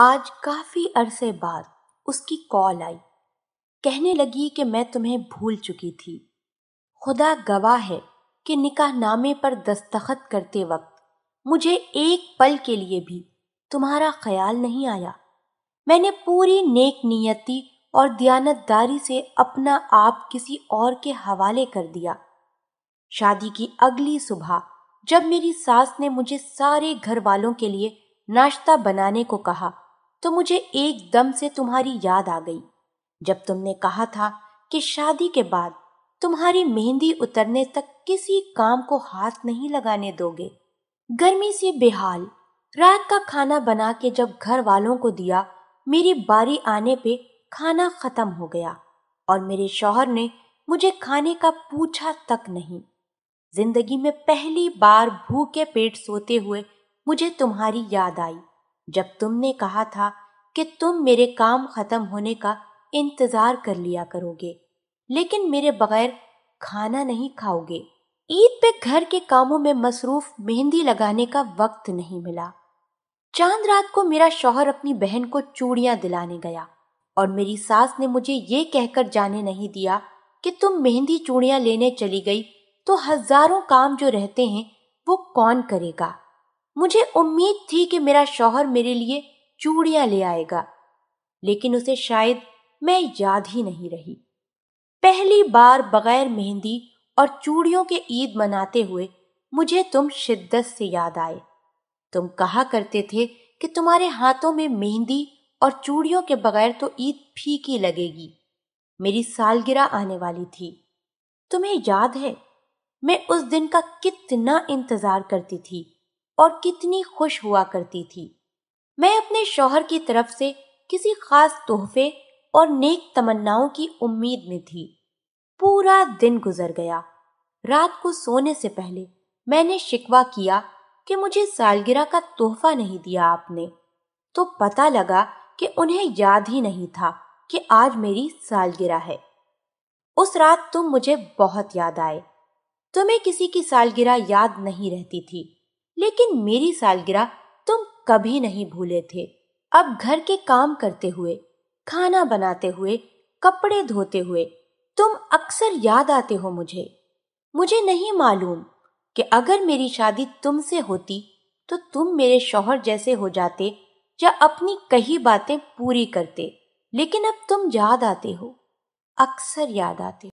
आज काफी अरसे बाद उसकी कॉल आई कहने लगी कि मैं तुम्हें भूल चुकी थी खुदा गवाह है कि निकाह नामे पर दस्तखत करते वक्त मुझे एक पल के लिए भी तुम्हारा ख्याल नहीं आया मैंने पूरी नेक नियति और दयानतदारी से अपना आप किसी और के हवाले कर दिया शादी की अगली सुबह जब मेरी सास ने मुझे सारे घर वालों के लिए नाश्ता बनाने को कहा तो मुझे एकदम से तुम्हारी याद आ गई जब तुमने कहा था कि शादी के बाद तुम्हारी मेहंदी उतरने तक किसी काम को हाथ नहीं लगाने दोगे गर्मी से बेहाल रात का खाना बना के जब घर वालों को दिया मेरी बारी आने पे खाना खत्म हो गया और मेरे शौहर ने मुझे खाने का पूछा तक नहीं जिंदगी में पहली बार भूखे पेट सोते हुए मुझे तुम्हारी याद आई जब तुमने कहा था कि तुम मेरे काम खत्म होने का इंतजार कर लिया करोगे लेकिन मेरे बगैर खाना नहीं खाओगे ईद पे घर के कामों में मसरूफ मेहंदी लगाने का वक्त नहीं मिला चांद रात को मेरा शौहर अपनी बहन को चूड़ियां दिलाने गया और मेरी सास ने मुझे ये कहकर जाने नहीं दिया कि तुम मेहंदी चूड़ियां लेने चली गई तो हजारों काम जो रहते हैं वो कौन करेगा मुझे उम्मीद थी कि मेरा शौहर मेरे लिए चूड़ियां ले आएगा लेकिन उसे शायद मैं याद ही नहीं रही पहली बार बगैर मेहंदी और चूड़ियों के ईद मनाते हुए मुझे तुम शिद्दत से याद आए तुम कहा करते थे कि तुम्हारे हाथों में मेहंदी और चूड़ियों के बगैर तो ईद फीकी लगेगी मेरी सालगिरह आने वाली थी तुम्हें याद है मैं उस दिन का कितना इंतजार करती थी और कितनी खुश हुआ करती थी मैं अपने शौहर की तरफ से किसी खास तोहफे और नेक तमन्नाओं की उम्मीद में थी पूरा दिन गुजर गया रात को सोने से पहले मैंने शिकवा किया कि मुझे सालगिरह का तोहफा नहीं दिया आपने तो पता लगा कि उन्हें याद ही नहीं था कि आज मेरी सालगिरह है उस रात तुम मुझे बहुत याद आए तुम्हें किसी की सालगिरह याद नहीं रहती थी लेकिन मेरी सालगिरह तुम कभी नहीं भूले थे अब घर के काम करते हुए खाना बनाते हुए कपड़े धोते हुए तुम अक्सर याद आते हो मुझे मुझे नहीं मालूम कि अगर मेरी शादी तुमसे होती तो तुम मेरे शौहर जैसे हो जाते या अपनी कही बातें पूरी करते लेकिन अब तुम याद आते हो अक्सर याद आते